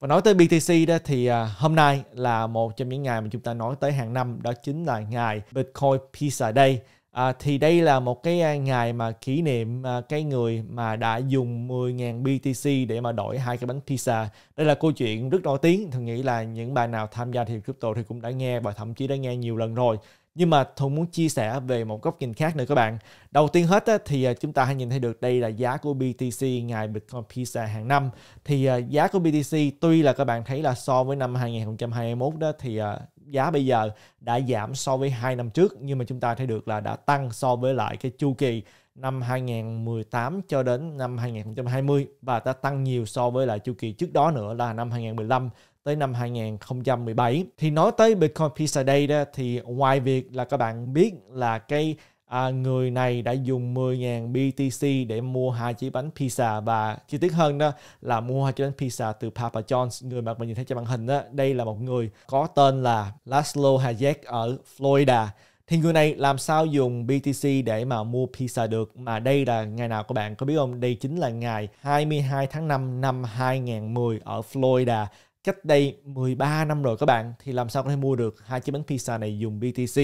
Và nói tới BTC đó thì à, hôm nay là một trong những ngày mà chúng ta nói tới hàng năm đó chính là ngày Bitcoin Pizza Day. À, thì đây là một cái à, ngày mà kỷ niệm à, cái người mà đã dùng 10.000 BTC để mà đổi hai cái bánh pizza. Đây là câu chuyện rất nổi tiếng, thường nghĩ là những bạn nào tham gia thị trường crypto thì cũng đã nghe và thậm chí đã nghe nhiều lần rồi nhưng mà Thuận muốn chia sẻ về một góc nhìn khác nữa các bạn. Đầu tiên hết thì à, chúng ta hãy nhìn thấy được đây là giá của BTC ngày Bitcoin Pizza hàng năm. Thì à, giá của BTC tuy là các bạn thấy là so với năm 2021 đó thì à, giá bây giờ đã giảm so với hai năm trước nhưng mà chúng ta thấy được là đã tăng so với lại cái chu kỳ năm 2018 cho đến năm 2020 và đã tăng nhiều so với lại chu kỳ trước đó nữa là năm 2015 tới năm 2017. Thì nói tới Bitcoin Pizza Day đó thì ngoài việc là các bạn biết là cái à, người này đã dùng 10.000 BTC để mua hai chiếc bánh pizza và chi tiết hơn đó là mua hai chiếc bánh pizza từ Papa John's người mà mình nhìn thấy trên màn hình đó đây là một người có tên là Laszlo Hayek ở Florida thì người này làm sao dùng BTC để mà mua pizza được mà đây là ngày nào các bạn có biết không đây chính là ngày 22 tháng 5 năm 2010 ở Florida cách đây 13 năm rồi các bạn thì làm sao có thể mua được hai chiếc bánh pizza này dùng BTC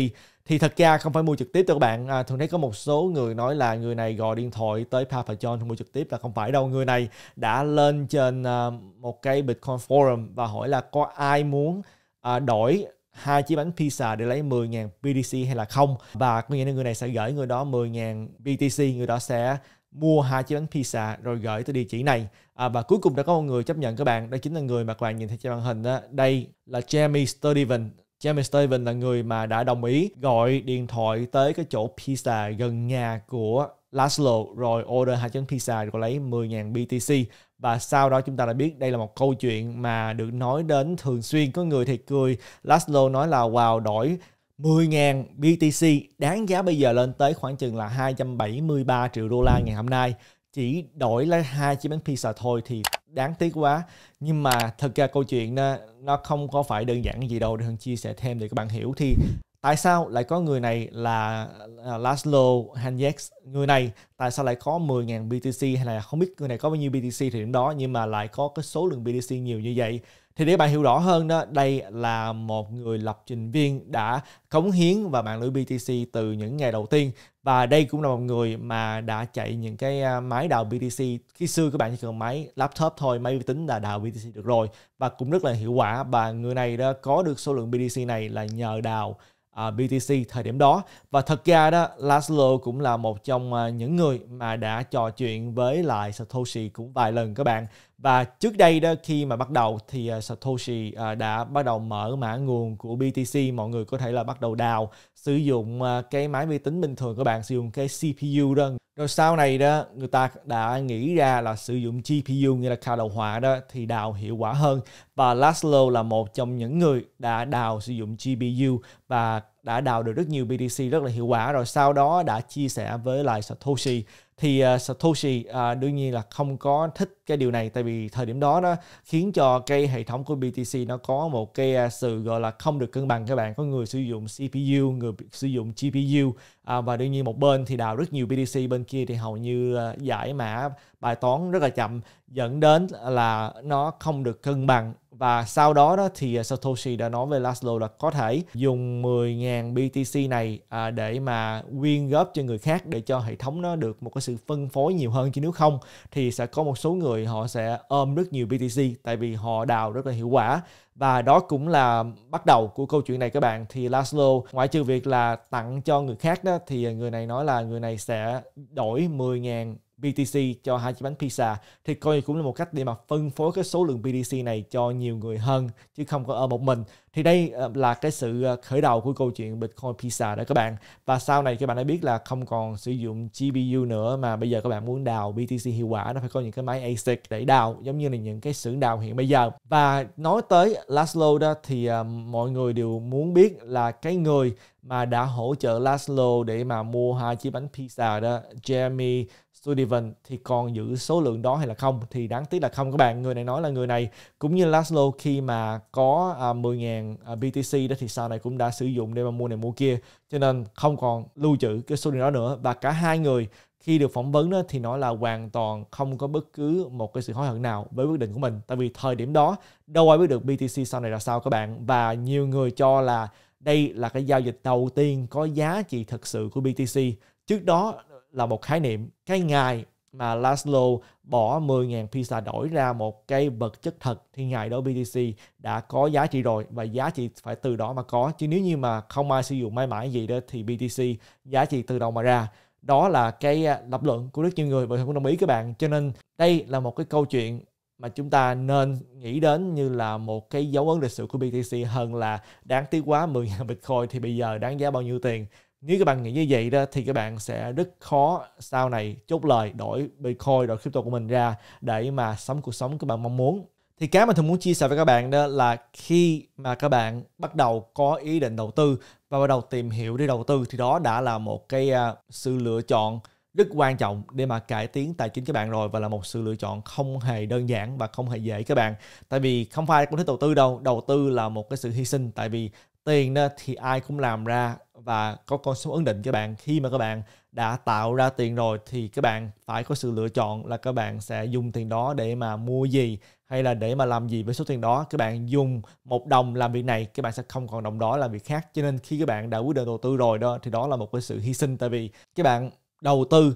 thì thật ra không phải mua trực tiếp đâu các bạn à, thường thấy có một số người nói là người này gọi điện thoại tới Papa John mua trực tiếp là không phải đâu người này đã lên trên à, một cái Bitcoin forum và hỏi là có ai muốn à, đổi hai chiếc bánh pizza để lấy 10.000 BTC hay là không và có nghĩa là người này sẽ gửi người đó 10.000 BTC người đó sẽ mua hai chiếc bánh pizza rồi gửi tới địa chỉ này à, và cuối cùng đã có một người chấp nhận các bạn đó chính là người mà các bạn nhìn thấy trên màn hình đó đây là Jamie Sturdivan Jamie Steven là người mà đã đồng ý gọi điện thoại tới cái chỗ pizza gần nhà của Laszlo rồi order hai chén pizza rồi lấy 10.000 BTC và sau đó chúng ta đã biết đây là một câu chuyện mà được nói đến thường xuyên có người thì cười Laszlo nói là wow đổi 10.000 BTC đáng giá bây giờ lên tới khoảng chừng là 273 triệu đô la ngày hôm nay chỉ đổi lấy hai chiếc bánh pizza thôi thì đáng tiếc quá nhưng mà thật ra câu chuyện nó, nó không có phải đơn giản gì đâu để hằng chia sẻ thêm để các bạn hiểu thì tại sao lại có người này là Laszlo Hanyek người này tại sao lại có 10.000 BTC hay là không biết người này có bao nhiêu BTC thì điểm đó nhưng mà lại có cái số lượng BTC nhiều như vậy thì để bạn hiểu rõ hơn đó đây là một người lập trình viên đã cống hiến và mạng lưới BTC từ những ngày đầu tiên và đây cũng là một người mà đã chạy những cái à, máy đào BTC khi xưa các bạn chỉ cần máy laptop thôi máy vi tính là đào BTC được rồi và cũng rất là hiệu quả và người này đó có được số lượng BTC này là nhờ đào à, BTC thời điểm đó và thật ra đó Laszlo cũng là một trong à, những người mà đã trò chuyện với lại Satoshi cũng vài lần các bạn và trước đây đó khi mà bắt đầu thì à, Satoshi à, đã bắt đầu mở mã nguồn của BTC mọi người có thể là bắt đầu đào sử dụng à, cái máy vi tính bình thường của bạn sử dụng cái CPU đó rồi sau này đó người ta đã nghĩ ra là sử dụng GPU như là cao đầu họa đó thì đào hiệu quả hơn và Laszlo là một trong những người đã đào sử dụng GPU và đã đào được rất nhiều BTC rất là hiệu quả rồi sau đó đã chia sẻ với lại Satoshi thì uh, Satoshi uh, đương nhiên là không có thích cái điều này tại vì thời điểm đó nó khiến cho cái hệ thống của BTC nó có một cái uh, sự gọi là không được cân bằng các bạn có người sử dụng CPU người sử dụng GPU uh, và đương nhiên một bên thì đào rất nhiều BTC bên kia thì hầu như uh, giải mã bài toán rất là chậm dẫn đến là nó không được cân bằng và sau đó đó thì à, Satoshi đã nói với Laszlo là có thể dùng 10.000 BTC này à, để mà quyên góp cho người khác để cho hệ thống nó được một cái sự phân phối nhiều hơn chứ nếu không thì sẽ có một số người họ sẽ ôm rất nhiều BTC tại vì họ đào rất là hiệu quả và đó cũng là bắt đầu của câu chuyện này các bạn thì Laszlo ngoại trừ việc là tặng cho người khác đó thì người này nói là người này sẽ đổi 10.000 BTC cho hai chiếc bánh pizza thì coi cũng là một cách để mà phân phối cái số lượng BTC này cho nhiều người hơn chứ không có ở một mình thì đây ờ, là cái sự ờ, khởi đầu của câu chuyện Bitcoin pizza đó các bạn và sau này các bạn đã biết là không còn sử dụng GPU nữa mà bây giờ các bạn muốn đào BTC hiệu quả nó phải có những cái máy ASIC để đào giống như là những cái xưởng đào hiện bây giờ và nói tới Laszlo đó thì ờ, mọi người đều muốn biết là cái người mà đã hỗ trợ Laszlo để mà mua hai chiếc bánh pizza đó Jeremy Sullivan thì còn giữ số lượng đó hay là không thì đáng tiếc là không các bạn người này nói là người này cũng như Laszlo khi mà có à, 10.000 à, BTC đó thì sau này cũng đã sử dụng để mà mua này mua kia cho nên không còn lưu trữ cái số tiền đó nữa và cả hai người khi được phỏng vấn đó thì nói là hoàn toàn không có bất cứ một cái sự hối hận nào với quyết định của mình tại vì thời điểm đó đâu ai biết được BTC sau này là sao các bạn và nhiều người cho là đây là cái giao dịch đầu tiên có giá trị thực sự của BTC trước đó là một khái niệm cái ngày mà Laszlo bỏ 10.000 pizza đổi ra một cái vật chất thật thì ngày đó BTC đã có giá trị rồi và giá trị phải từ đó mà có chứ nếu như mà không ai sử dụng may mãi gì đó thì BTC giá trị từ đâu mà ra đó là cái à, lập luận của rất nhiều người và cũng đồng ý các bạn cho nên đây là một cái câu chuyện mà chúng ta nên nghĩ đến như là một cái dấu ấn lịch sử của BTC hơn là đáng tiếc quá 10.000 Bitcoin thì bây giờ đáng giá bao nhiêu tiền nếu các bạn nghĩ như vậy đó thì các bạn sẽ rất khó sau này chốt lời đổi Bitcoin, đổi crypto của mình ra để mà sống cuộc sống các bạn mong muốn. Thì cái mà thường muốn chia sẻ với các bạn đó là khi mà các bạn bắt đầu có ý định đầu tư và bắt đầu tìm hiểu để đầu tư thì đó đã là một cái à, sự lựa chọn rất quan trọng để mà cải tiến tài chính các bạn rồi và là một sự lựa chọn không hề đơn giản và không hề dễ các bạn tại vì không phải ai cũng thích đầu tư đâu đầu tư là một cái sự hy sinh tại vì tiền đó thì ai cũng làm ra và có con số ấn định các bạn khi mà các bạn đã tạo ra tiền rồi thì các bạn phải có sự lựa chọn là các bạn sẽ dùng tiền đó để mà mua gì hay là để mà làm gì với số tiền đó các bạn dùng một đồng làm việc này các bạn sẽ không còn đồng đó làm việc khác cho nên khi các bạn đã quyết định đầu tư rồi đó thì đó là một cái sự hy sinh tại vì các bạn đầu tư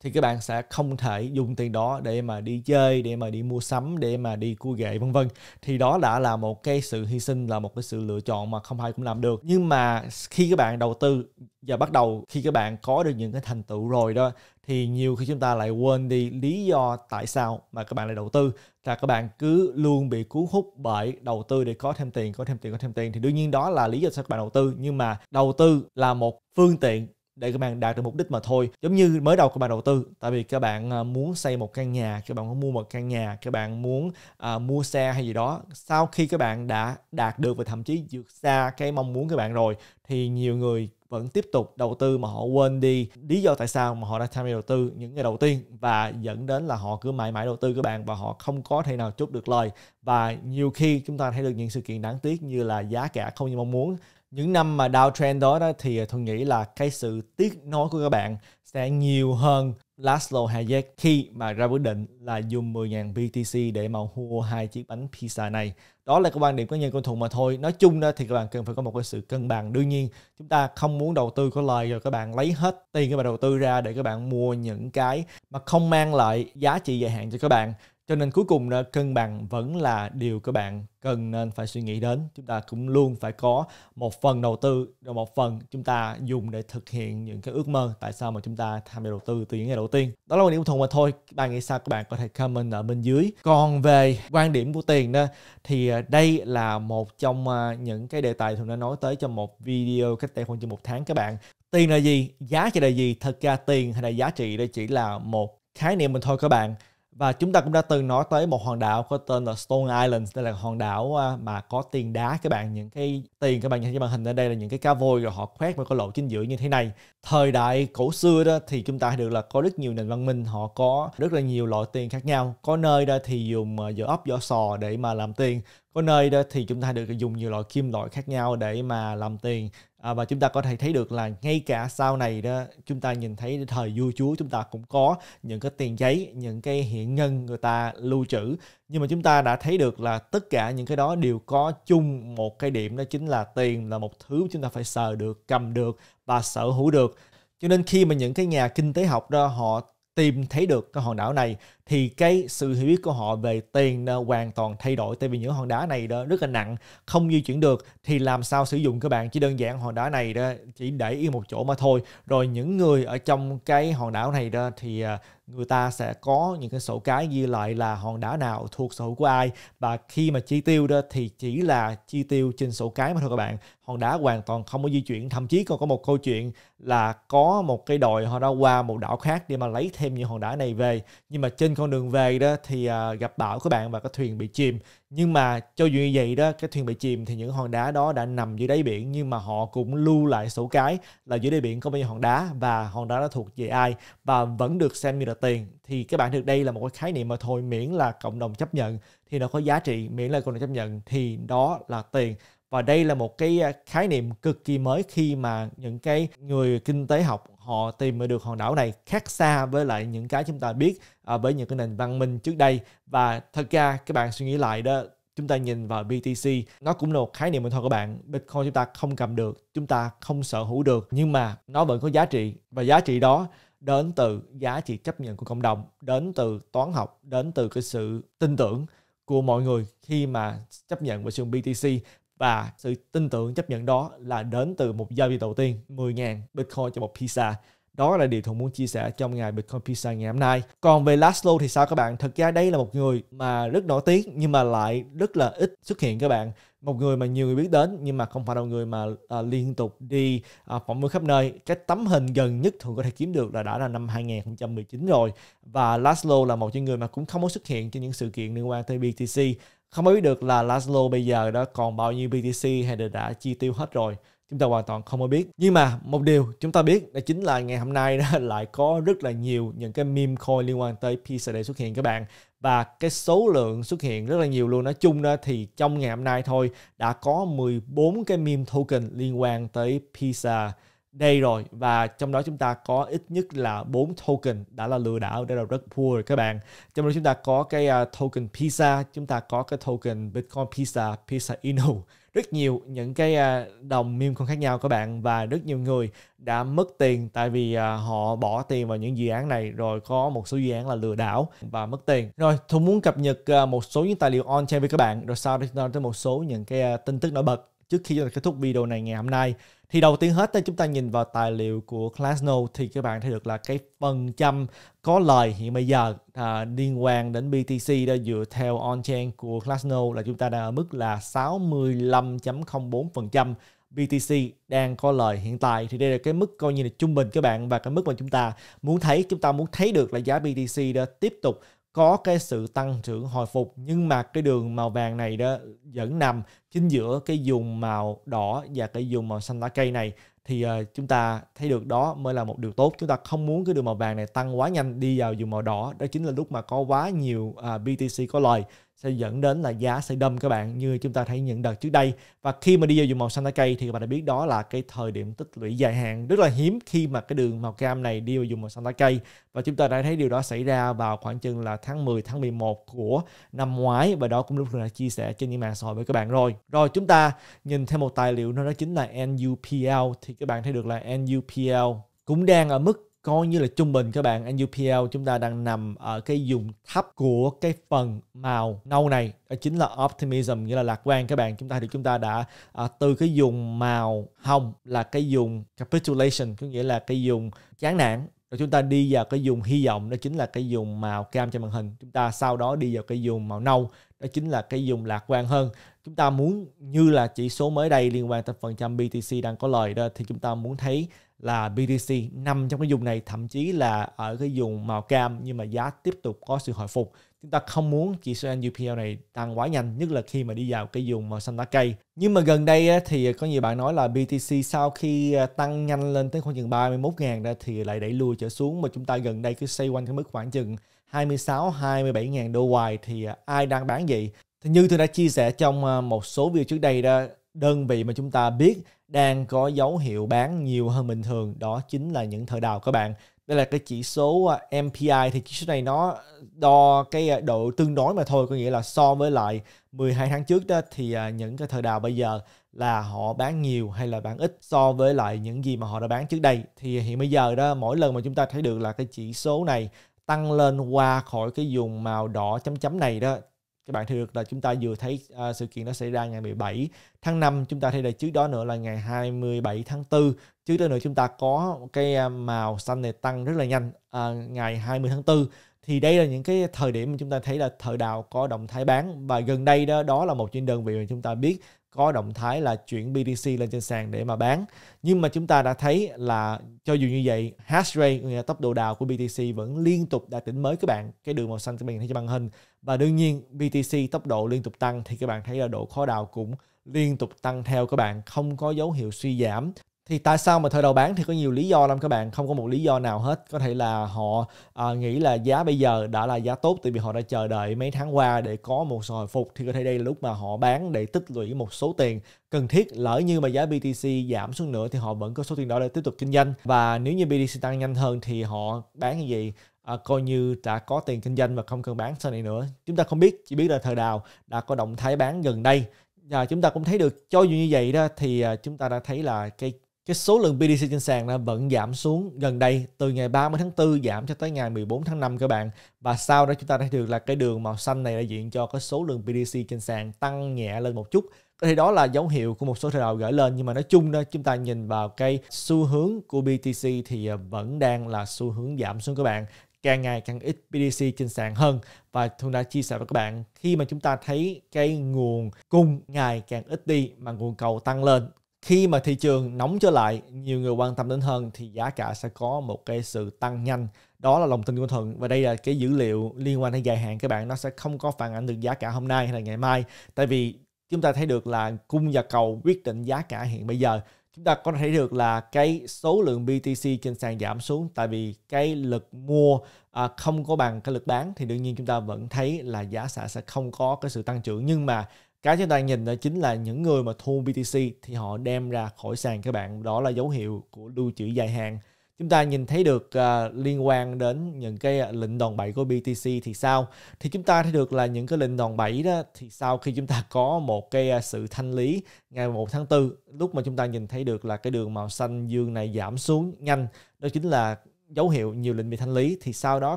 thì các bạn sẽ không thể dùng tiền đó để mà đi chơi, để mà đi mua sắm, để mà đi cua ghệ vân vân. Thì đó đã là một cái sự hy sinh, là một cái sự lựa chọn mà không ai cũng làm được. Nhưng mà khi các bạn đầu tư và bắt đầu khi các bạn có được những cái thành tựu rồi đó thì nhiều khi chúng ta lại quên đi lý do tại sao mà các bạn lại đầu tư là các bạn cứ luôn bị cuốn hút bởi đầu tư để có thêm tiền có thêm tiền có thêm tiền thì đương nhiên đó là lý do sao các bạn đầu tư nhưng mà đầu tư là một phương tiện để các bạn đạt được mục đích mà thôi giống như mới đầu các bạn đầu tư tại vì các bạn à, muốn xây một căn nhà các bạn muốn mua một căn nhà các bạn muốn uh, mua xe hay gì đó sau khi các bạn đã đạt được và thậm chí vượt xa cái mong muốn các bạn rồi thì nhiều người vẫn tiếp tục đầu tư mà họ quên đi lý do tại sao mà họ đã tham gia đầu tư những ngày đầu tiên và dẫn đến là họ cứ mãi mãi đầu tư các bạn và họ không có thể nào chút được lời và nhiều khi chúng ta thấy được những sự kiện đáng tiếc như là giá cả không như mong muốn những năm mà downtrend đó, đó thì tôi nghĩ là cái sự tiếc nối của các bạn sẽ nhiều hơn Laszlo Hayek khi mà ra quyết định là dùng 10.000 BTC để mà mua hai chiếc bánh pizza này. Đó là cái quan điểm cá nhân của Thùng mà thôi. Nói chung đó thì các bạn cần phải có một cái sự cân bằng. Đương nhiên chúng ta không muốn đầu tư có lời rồi các bạn lấy hết tiền các bạn đầu tư ra để các bạn mua những cái mà không mang lại giá trị dài hạn cho các bạn cho nên cuối cùng cân bằng vẫn là điều các bạn cần nên phải suy nghĩ đến chúng ta cũng luôn phải có một phần đầu tư rồi một phần chúng ta dùng để thực hiện những cái ước mơ tại sao mà chúng ta tham gia đầu tư từ những ngày đầu tiên đó là một điểm thùng mà thôi các bạn nghĩ sao các bạn có thể comment ở bên dưới còn về quan điểm của tiền đó thì à, đây là một trong à, những cái đề tài thường đã nói tới trong một video cách đây khoảng chừng một tháng các bạn tiền là gì giá trị là gì thật ra tiền hay là giá trị đây chỉ là một khái niệm mình thôi các bạn và chúng ta cũng đã từng nói tới một hòn đảo có tên là Stone Island đây là hòn đảo à, mà có tiền đá các bạn những cái tiền các bạn nhìn trên màn hình ở đây là những cái cá vôi rồi họ khoét một cái lỗ chính giữa như thế này thời đại cổ xưa đó thì chúng ta được là có rất nhiều nền văn minh họ có rất là nhiều loại tiền khác nhau có nơi đó thì dùng vỏ à, ốc vỏ sò để mà làm tiền có nơi đó thì chúng ta được dùng nhiều loại kim loại khác nhau để mà làm tiền à, và chúng ta có thể thấy được là ngay cả sau này đó chúng ta nhìn thấy thời vua chúa chúng ta cũng có những cái tiền giấy những cái hiện nhân người ta lưu trữ nhưng mà chúng ta đã thấy được là tất cả những cái đó đều có chung một cái điểm đó chính là tiền là một thứ chúng ta phải sờ được cầm được và sở hữu được cho nên khi mà những cái nhà kinh tế học đó họ tìm thấy được cái hòn đảo này thì cái sự hiểu biết của họ về tiền hoàn toàn thay đổi tại vì những hòn đá này đó rất là nặng không di chuyển được thì làm sao sử dụng các bạn chỉ đơn giản hòn đá này đó chỉ để yên một chỗ mà thôi rồi những người ở trong cái hòn đảo này đó thì à, người ta sẽ có những cái sổ cái ghi lại là hòn đá nào thuộc sở hữu của ai và khi mà chi tiêu đó thì chỉ là chi tiêu trên sổ cái mà thôi các bạn hòn đá hoàn toàn không có di chuyển thậm chí còn có một câu chuyện là có một cái đội họ đã qua một đảo khác để mà lấy thêm những hòn đá này về nhưng mà trên con đường về đó thì uh, gặp bão các bạn và cái thuyền bị chìm nhưng mà cho dù như vậy đó cái thuyền bị chìm thì những hòn đá đó đã nằm dưới đáy biển nhưng mà họ cũng lưu lại sổ cái là dưới đáy biển có bao nhiêu hòn đá và hòn đá đó thuộc về ai và vẫn được xem như là tiền thì các bạn được đây là một cái khái niệm mà thôi miễn là cộng đồng chấp nhận thì nó có giá trị miễn là cộng đồng chấp nhận thì đó là tiền và đây là một cái à, khái niệm cực kỳ mới khi mà những cái người kinh tế học họ tìm được hòn đảo này khác xa với lại những cái chúng ta biết với ờ, những cái nền văn minh trước đây và thật ra các bạn suy nghĩ lại đó chúng ta nhìn vào BTC nó cũng là một khái niệm mà thôi các bạn Bitcoin chúng ta không cầm được chúng ta không sở hữu được nhưng mà nó vẫn có giá trị và giá trị đó đến từ giá trị chấp nhận của cộng đồng đến từ toán học đến từ cái sự tin tưởng của mọi người khi mà chấp nhận và sử dụng BTC và sự tin tưởng chấp nhận đó là đến từ một giao dịch đầu tiên 10.000 Bitcoin cho một pizza đó là điều Thuận muốn chia sẻ trong ngày Bitcoin Pizza ngày hôm nay. Còn về Laszlo thì sao các bạn? Thực ra đây là một người mà rất nổi tiếng nhưng mà lại rất là ít xuất hiện các bạn một người mà nhiều người biết đến nhưng mà không phải là người mà à, liên tục đi à, phỏng vấn khắp nơi cái tấm hình gần nhất thường có thể kiếm được là đã là năm 2019 rồi và Laszlo là một trong người mà cũng không có xuất hiện trên những sự kiện liên quan tới BTC không biết được là Laszlo bây giờ đã còn bao nhiêu BTC hay đã, đã chi tiêu hết rồi chúng ta hoàn toàn không có biết nhưng mà một điều chúng ta biết đó chính là ngày hôm nay đó, lại có rất là nhiều những cái meme coin liên quan tới pizza PCD xuất hiện các bạn và cái số lượng xuất hiện rất là nhiều luôn nói chung đó thì trong ngày hôm nay thôi đã có 14 cái meme token liên quan tới pizza đây rồi và trong đó chúng ta có ít nhất là 4 token đã là lừa đảo đây là rất poor các bạn trong đó chúng ta có cái à, token pizza chúng ta có cái token bitcoin pizza pizza inu rất nhiều những cái à, đồng meme không khác nhau các bạn và rất nhiều người đã mất tiền tại vì à, họ bỏ tiền vào những dự án này rồi có một số dự án là lừa đảo và mất tiền rồi tôi muốn cập nhật à, một số những tài liệu on chain với các bạn rồi sau đó tới một số những cái tin tức nổi bật trước khi kết thúc video này ngày hôm nay thì đầu tiên hết chúng ta nhìn vào tài liệu của Glassnode thì các bạn thấy được là cái phần trăm có lời hiện bây giờ à, liên quan đến BTC đó dựa theo on-chain của Glassnode là chúng ta đang ở mức là 65.04% BTC đang có lời hiện tại thì đây là cái mức coi như là trung bình các bạn và cái mức mà chúng ta muốn thấy chúng ta muốn thấy được là giá BTC đã tiếp tục có cái sự tăng trưởng hồi phục nhưng mà cái đường màu vàng này đó vẫn nằm chính giữa cái vùng màu đỏ và cái vùng màu xanh lá cây này thì uh, chúng ta thấy được đó mới là một điều tốt chúng ta không muốn cái đường màu vàng này tăng quá nhanh đi vào vùng màu đỏ đó chính là lúc mà có quá nhiều uh, à, BTC có lời sẽ dẫn đến là giá sẽ đâm các bạn như chúng ta thấy những đợt trước đây và khi mà đi vào vùng màu xanh lá cây thì các bạn đã biết đó là cái thời điểm tích lũy dài hạn rất là hiếm khi mà cái đường màu cam này đi vào vùng màu xanh lá cây và chúng ta đã thấy điều đó xảy ra vào khoảng chừng là tháng 10 tháng 11 của năm ngoái và đó cũng lúc đã chia sẻ trên những mạng xã hội với các bạn rồi rồi chúng ta nhìn thêm một tài liệu nó đó chính là NUPL thì các bạn thấy được là NUPL cũng đang ở mức coi như là trung bình các bạn NUPL chúng ta đang nằm ở cái vùng thấp của cái phần màu nâu này đó chính là optimism nghĩa là lạc quan các bạn chúng ta thì chúng ta đã à, từ cái dùng màu hồng là cái dùng capitulation có nghĩa là cái dùng chán nản rồi chúng ta đi vào cái dùng hy vọng đó chính là cái dùng màu cam trên màn hình chúng ta sau đó đi vào cái dùng màu nâu đó chính là cái dùng lạc quan hơn chúng ta muốn như là chỉ số mới đây liên quan tới phần trăm BTC đang có lời đó thì chúng ta muốn thấy là BTC nằm trong cái vùng này thậm chí là ở cái vùng màu cam nhưng mà giá tiếp tục có sự hồi phục chúng ta không muốn chỉ số NUPL này tăng quá nhanh nhất là khi mà đi vào cái vùng màu xanh lá cây nhưng mà gần đây thì có nhiều bạn nói là BTC sau khi à, tăng nhanh lên tới khoảng chừng 31 ngàn ra thì lại đẩy lùi trở xuống mà chúng ta gần đây cứ xoay quanh cái mức khoảng chừng 26 27 ngàn đô hoài thì ai đang bán gì thì như tôi đã chia sẻ trong à, một số video trước đây đó đơn vị mà chúng ta biết đang có dấu hiệu bán nhiều hơn bình thường đó chính là những thợ đào các bạn đây là cái chỉ số à, MPI thì chỉ số này nó đo cái à, độ tương đối mà thôi có nghĩa là so với lại 12 tháng trước đó thì à, những cái thợ đào bây giờ là họ bán nhiều hay là bán ít so với lại những gì mà họ đã bán trước đây thì hiện bây giờ đó mỗi lần mà chúng ta thấy được là cái chỉ số này tăng lên qua khỏi cái vùng màu đỏ chấm chấm này đó các bạn thấy được là chúng ta vừa thấy uh, sự kiện đó xảy ra ngày 17 tháng 5 chúng ta thấy là trước đó nữa là ngày 27 tháng 4 trước đó nữa chúng ta có cái à, màu xanh này tăng rất là nhanh uh, ngày 20 tháng 4 thì đây là những cái thời điểm mà chúng ta thấy là thời đạo có động thái bán và gần đây đó đó là một trên đơn vị mà chúng ta biết có động thái là chuyển BTC lên trên sàn để mà bán nhưng mà chúng ta đã thấy là cho dù như vậy hash rate tốc độ đào của BTC vẫn liên tục đạt đỉnh mới các bạn cái đường màu xanh các bạn thấy trên màn hình và đương nhiên BTC tốc độ liên tục tăng thì các bạn thấy là độ khó đào cũng liên tục tăng theo các bạn không có dấu hiệu suy giảm thì tại sao mà thời đầu bán thì có nhiều lý do lắm các bạn không có một lý do nào hết có thể là họ à, nghĩ là giá bây giờ đã là giá tốt tại vì họ đã chờ đợi mấy tháng qua để có một sự hồi phục thì có thể đây là lúc mà họ bán để tích lũy một số tiền cần thiết lỡ như mà giá BTC giảm xuống nữa thì họ vẫn có số tiền đó để tiếp tục kinh doanh và nếu như BTC tăng nhanh hơn thì họ bán như vậy à, coi như đã có tiền kinh doanh và không cần bán sau này nữa chúng ta không biết chỉ biết là thời đào đã có động thái bán gần đây và chúng ta cũng thấy được cho dù như vậy đó thì à, chúng ta đã thấy là cái cái số lượng BTC trên sàn là vẫn giảm xuống gần đây từ ngày 30 tháng 4 giảm cho tới ngày 14 tháng 5 các bạn và sau đó chúng ta thấy được là cái đường màu xanh này đại diện cho cái số lượng BTC trên sàn tăng nhẹ lên một chút có thể đó là dấu hiệu của một số thời đầu gửi lên nhưng mà nói chung đó chúng ta nhìn vào cái xu hướng của BTC thì à, vẫn đang là xu hướng giảm xuống các bạn càng ngày càng ít BDC trên sàn hơn và Thuận đã chia sẻ với các bạn khi mà chúng ta thấy cái nguồn cung ngày càng ít đi mà nguồn cầu tăng lên khi mà thị trường nóng trở lại nhiều người quan tâm đến hơn thì giá cả sẽ có một cái sự tăng nhanh đó là lòng tin của thuận và đây là cái dữ liệu liên quan đến dài hạn các bạn nó sẽ không có phản ảnh được giá cả hôm nay hay là ngày mai tại vì chúng ta thấy được là cung và cầu quyết định giá cả hiện bây giờ chúng ta có thể được là cái số lượng BTC trên sàn giảm xuống tại vì cái lực mua à, không có bằng cái lực bán thì đương nhiên chúng ta vẫn thấy là giá xả sẽ không có cái sự tăng trưởng nhưng mà cái chúng ta nhìn đó chính là những người mà thu BTC thì họ đem ra khỏi sàn các bạn đó là dấu hiệu của lưu trữ dài hạn chúng ta nhìn thấy được uh, liên quan đến những cái à, lệnh đòn bẩy của BTC thì sao thì chúng ta thấy được là những cái lệnh đòn bẩy đó thì sau khi chúng ta có một cái à, sự thanh lý ngày 1 tháng 4 lúc mà chúng ta nhìn thấy được là cái đường màu xanh dương này giảm xuống nhanh đó chính là dấu hiệu nhiều lệnh bị thanh lý thì sau đó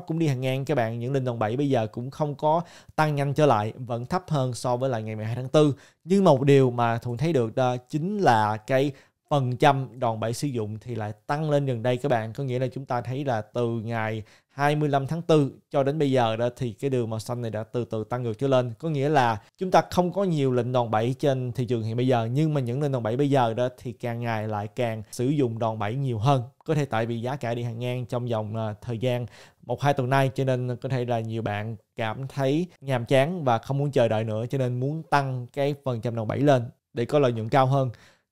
cũng đi hàng ngang các bạn những lệnh đòn bẩy bây giờ cũng không có tăng nhanh trở lại vẫn thấp hơn so với lại ngày 12 tháng 4 nhưng mà một điều mà thuận thấy được đó chính là cái phần trăm đòn bẩy sử dụng thì lại tăng lên gần đây các bạn có nghĩa là chúng ta thấy là từ ngày 25 tháng 4 cho đến bây giờ đó thì cái đường màu xanh này đã từ từ tăng ngược trở lên có nghĩa là chúng ta không có nhiều lệnh đòn bẩy trên thị trường hiện bây giờ nhưng mà những lệnh đòn bẩy bây giờ đó thì càng ngày lại càng sử dụng đòn bẩy nhiều hơn có thể tại vì giá cả đi hàng ngang trong vòng à, thời gian một hai tuần nay cho nên có thể là nhiều bạn cảm thấy nhàm chán và không muốn chờ đợi nữa cho nên muốn tăng cái phần trăm đòn bẩy lên để có lợi nhuận cao hơn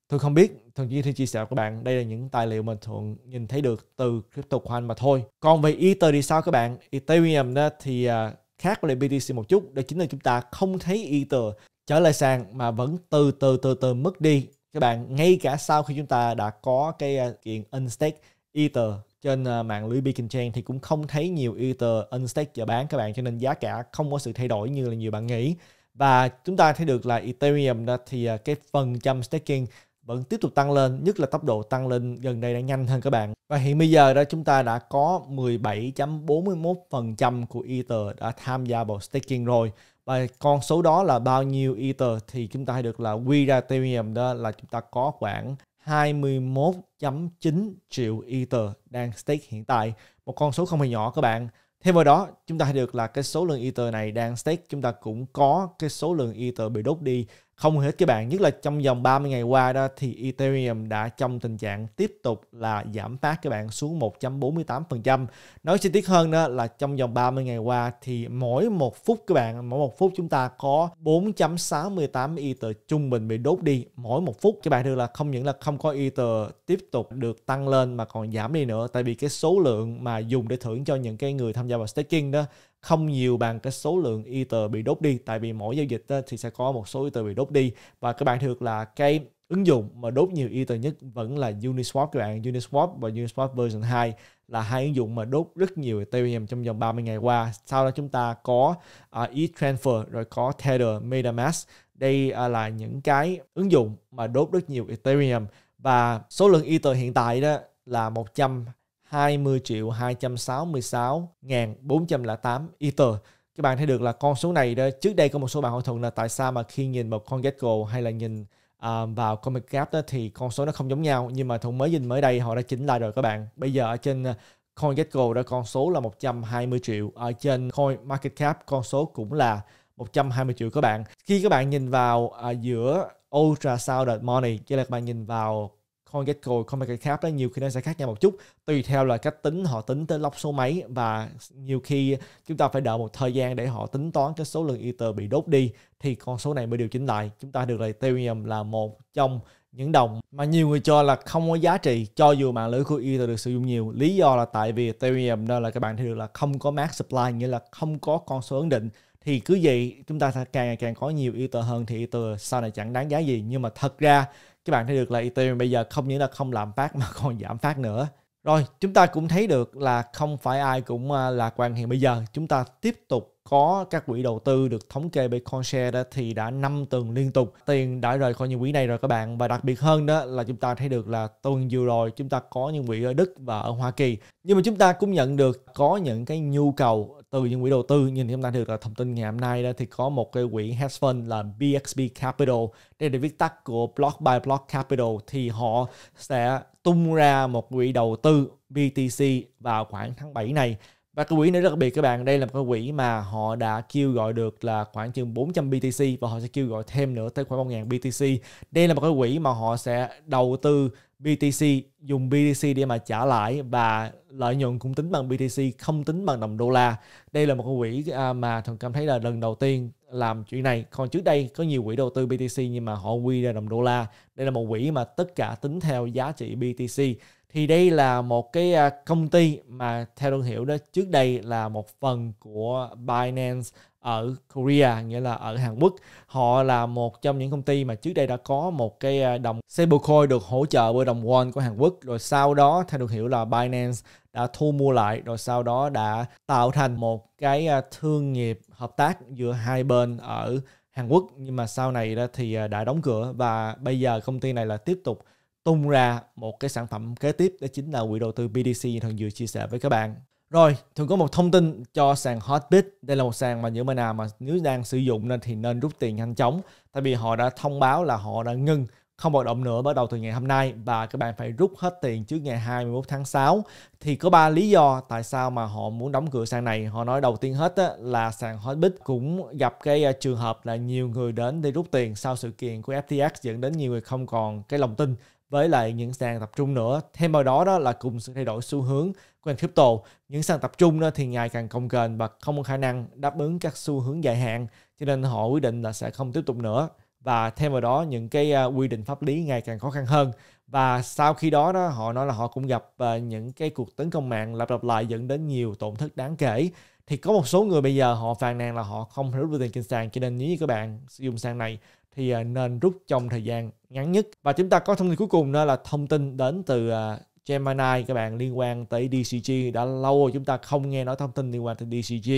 tôi không biết Thuận Duy thì chia sẻ với các bạn, đây là những tài liệu mà Thuận nhìn thấy được từ CryptoQuant mà thôi. Còn về Ether thì sao các bạn? Ethereum đó thì à, khác với lại BTC một chút, đó chính là chúng ta không thấy Ether trở lại sàn mà vẫn từ từ từ từ mất đi. Các bạn, ngay cả sau khi chúng ta đã có cái à, kiện Unstake Ether trên à, mạng lưới Beacon Chain thì cũng không thấy nhiều Ether Unstake chờ bán các bạn cho nên giá cả không có sự thay đổi như là nhiều bạn nghĩ và chúng ta thấy được là Ethereum đó thì cái phần trăm staking vẫn tiếp tục tăng lên, nhất là tốc độ tăng lên gần đây đã nhanh hơn các bạn. Và hiện bây giờ đó chúng ta đã có 17.41% của Ether đã tham gia vào staking rồi. Và con số đó là bao nhiêu Ether thì chúng ta được là quy ra Ethereum đó là chúng ta có khoảng 21.9 triệu Ether đang stake hiện tại. Một con số không hề nhỏ các bạn. Thêm vào đó, chúng ta được là cái số lượng Ether này đang stake chúng ta cũng có cái số lượng Ether bị đốt đi không hết các bạn nhất là trong vòng 30 ngày qua đó thì Ethereum đã trong tình trạng tiếp tục là giảm phát các bạn xuống 148% nói chi tiết hơn đó là trong vòng 30 ngày qua thì mỗi một phút các bạn mỗi một phút chúng ta có 4.68 Ether trung bình bị đốt đi mỗi một phút các bạn được là không những là không có Ether tiếp tục được tăng lên mà còn giảm đi nữa tại vì cái số lượng mà dùng để thưởng cho những cái người tham gia vào staking đó không nhiều bằng cái số lượng ether bị đốt đi tại vì mỗi giao dịch thì sẽ có một số ether bị đốt đi và các bạn thường là cái ứng dụng mà đốt nhiều ether nhất vẫn là Uniswap các bạn Uniswap và Uniswap version 2 là hai ứng dụng mà đốt rất nhiều Ethereum trong vòng 30 ngày qua sau đó chúng ta có uh, e-transfer rồi có Tether MetaMask đây uh, là những cái ứng dụng mà đốt rất nhiều Ethereum và số lượng Ether hiện tại đó là 100 20 triệu 266 ngàn 408 Ether. Các bạn thấy được là con số này đó, trước đây có một số bạn hỏi thuận là tại sao mà khi nhìn một con gecko hay là nhìn uh, vào comic cap đó thì con số nó không giống nhau nhưng mà thuận mới nhìn mới đây họ đã chỉnh lại rồi các bạn. Bây giờ ở trên à, con CoinGecko đó con số là 120 triệu ở trên Coin Market Cap con số cũng là 120 triệu các bạn. Khi các bạn nhìn vào uh, giữa Ultra Sound Money, chứ là các bạn nhìn vào CoinGecko, CoinMarketCap đó nhiều khi nó sẽ khác nhau một chút tùy theo là cách tính họ tính tới lọc số mấy và nhiều khi chúng ta phải đợi một thời gian để họ tính toán cái số lượng Ether bị đốt đi thì con số này mới điều chỉnh lại chúng ta được là Ethereum là một trong những đồng mà nhiều người cho là không có giá trị cho dù mạng lưới của Ether được sử dụng nhiều lý do là tại vì Ethereum đó là các bạn thấy được là không có max supply nghĩa là không có con số ấn định thì cứ vậy chúng ta càng ngày càng có nhiều Ether hơn thì Ether sau này chẳng đáng giá gì nhưng mà thật ra các bạn thấy được là Ethereum bây giờ không những là không làm phát mà còn giảm phát nữa rồi chúng ta cũng thấy được là không phải ai cũng là quan hệ bây giờ chúng ta tiếp tục có các quỹ đầu tư được thống kê bởi Coinshare đó thì đã 5 tuần liên tục tiền đã rời khỏi những quỹ này rồi các bạn và đặc biệt hơn đó là chúng ta thấy được là tuần vừa rồi chúng ta có những quỹ ở Đức và ở Hoa Kỳ nhưng mà chúng ta cũng nhận được có những cái nhu cầu từ những quỹ đầu tư nhìn chúng ta được là thông tin ngày hôm nay đó thì có một cái quỹ hedge fund là BXB Capital đây là viết tắt của Block by Block Capital thì họ sẽ tung ra một quỹ đầu tư BTC vào khoảng tháng 7 này và cái quỹ này rất đặc biệt các bạn, đây là một cái quỹ mà họ đã kêu gọi được là khoảng chừng 400 BTC và họ sẽ kêu gọi thêm nữa tới khoảng 1.000 BTC. Đây là một cái quỹ mà họ sẽ đầu tư BTC dùng BTC để mà trả lãi và lợi nhuận cũng tính bằng BTC không tính bằng đồng đô la đây là một quỹ à, mà thằng cảm thấy là lần đầu tiên làm chuyện này còn trước đây có nhiều quỹ đầu tư BTC nhưng mà họ quy ra đồng đô la đây là một quỹ mà tất cả tính theo giá trị BTC thì đây là một cái à, công ty mà theo đơn hiệu đó trước đây là một phần của Binance ở Korea nghĩa là ở Hàn Quốc họ là một trong những công ty mà trước đây đã có một cái à, đồng stablecoin được hỗ trợ bởi đồng won của Hàn Quốc rồi sau đó theo được hiểu là Binance đã thu mua lại rồi sau đó đã tạo thành một cái à, thương nghiệp hợp tác giữa hai bên ở Hàn Quốc nhưng mà sau này đó thì à, đã đóng cửa và bây giờ công ty này là tiếp tục tung ra một cái sản phẩm kế tiếp đó chính là quỹ đầu tư BDC như thường vừa chia sẻ với các bạn rồi, thường có một thông tin cho sàn Hotbit. Đây là một sàn mà những bên nào mà nếu đang sử dụng nên thì nên rút tiền nhanh chóng. Tại vì họ đã thông báo là họ đã ngưng không hoạt động nữa bắt đầu từ ngày hôm nay và các bạn phải rút hết tiền trước ngày 21 tháng 6 thì có ba lý do tại sao mà họ muốn đóng cửa sàn này họ nói đầu tiên hết á, là sàn Hotbit cũng gặp cái à, trường hợp là nhiều người đến để rút tiền sau sự kiện của FTX dẫn đến nhiều người không còn cái lòng tin với lại những sàn tập trung nữa. Thêm vào đó đó là cùng sự thay đổi xu hướng của nền crypto, những sàn tập trung đó thì ngày càng cồng kềnh và không có khả năng đáp ứng các xu hướng dài hạn, cho nên họ quyết định là sẽ không tiếp tục nữa và thêm vào đó những cái à, quy định pháp lý ngày càng khó khăn hơn và sau khi đó đó họ nói là họ cũng gặp à, những cái cuộc tấn công mạng lặp lặp lại dẫn đến nhiều tổn thất đáng kể thì có một số người bây giờ họ phàn nàn là họ không rút được tiền trên sàn cho nên nếu như các bạn sử dụng sàn này thì à, nên rút trong thời gian ngắn nhất. Và chúng ta có thông tin cuối cùng đó là thông tin đến từ à, Gemini các bạn liên quan tới DCG đã lâu rồi chúng ta không nghe nói thông tin liên quan tới DCG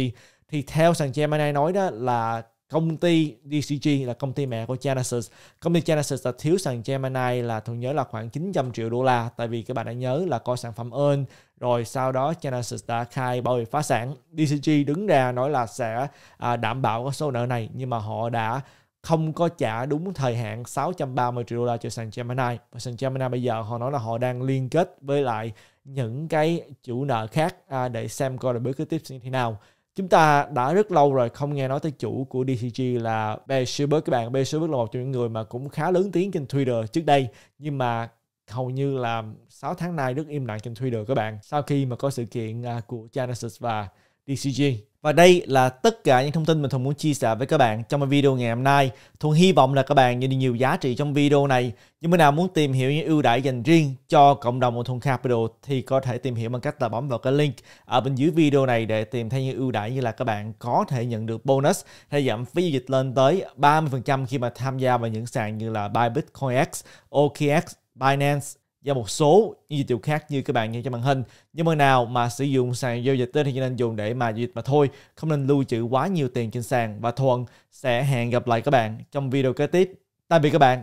thì theo sàn Gemini nói đó là công ty DCG là công ty mẹ của Genesis công ty Genesis là thiếu sàn Gemini là tôi nhớ là khoảng 900 triệu đô la tại vì các bạn đã nhớ là có sản phẩm ơn rồi sau đó Genesis đã khai bảo vệ phá sản DCG đứng ra nói là sẽ à, đảm bảo số nợ này nhưng mà họ đã không có trả đúng thời hạn 630 triệu đô la cho sàn Gemini và sàn Gemini bây giờ họ nói là họ đang liên kết với lại những cái chủ nợ khác à, để xem coi là bước kế tiếp như thế nào chúng ta đã rất lâu rồi không nghe nói tới chủ của DCG là Bear Silver các bạn Bear Silver là một trong những người mà cũng khá lớn tiếng trên Twitter trước đây nhưng mà hầu như là 6 tháng nay rất im lặng trên Twitter các bạn sau khi mà có sự kiện à, của Genesis và DCG. E Và đây là tất cả những thông tin mình Thuần muốn chia sẻ với các bạn trong video ngày hôm nay. Thuần hy vọng là các bạn nhận được nhiều giá trị trong video này. Những bạn nào muốn tìm hiểu những ưu đãi dành riêng cho cộng đồng của Thuần Capital thì có thể tìm hiểu bằng cách là bấm vào cái link ở bên dưới video này để tìm thấy những ưu đãi như là các bạn có thể nhận được bonus hay giảm phí dịch lên tới 30% khi mà tham gia vào những sàn như là Bybit, CoinX, OKX, Binance, và một số những dịch khác như các bạn nhìn trên màn hình. Nhưng mà nào mà sử dụng sàn giao dịch tên thì nên dùng để mà giao dịch mà thôi, không nên lưu trữ quá nhiều tiền trên sàn và Thuận sẽ hẹn gặp lại các bạn trong video kế tiếp. Tạm biệt các bạn.